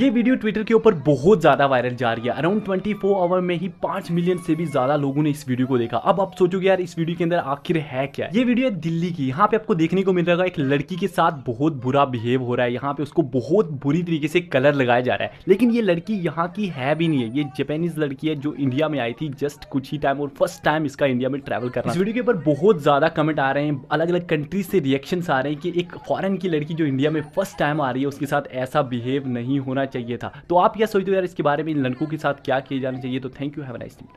ये video Twitter के ऊपर बहुत ज़्यादा वायरल जा रही है अराउंड 24 आवर में ही 5 मिलियन से भी ज़्यादा लोगों ने इस वीडियो को देखा अब आप सोचोगे यार इस वीडियो के अंदर आखिर है क्या ये वीडियो है दिल्ली की यहाँ पे आपको देखने को मिल रहा है एक लड़की के साथ बहुत बुरा बिहेव हो रहा है यहाँ पे उसको बहुत बुरी तरीके से कलर लगाया जा रहा है लेकिन ये लड़की यहाँ की है भी नहीं है ये जैपनीज लड़की है जो इंडिया में आई थी जस्ट कुछ ही टाइम और फर्स्ट टाइम इसका इंडिया में ट्रेवल कर रहा है इस वीडियो के ऊपर बहुत ज़्यादा कमेंट आ रहे हैं अलग अलग कंट्रीज से रिएक्शन आ रहे हैं कि एक फॉरन की लड़की जो इंडिया में फर्स्ट टाइम आ रही है उसके साथ ऐसा बिहेव नहीं होना होना चाहिए था तो आप क्या सोचते हो यार इसके बारे में इन लड़कों के साथ क्या किया जाना चाहिए तो थैंक यू हैव नाइस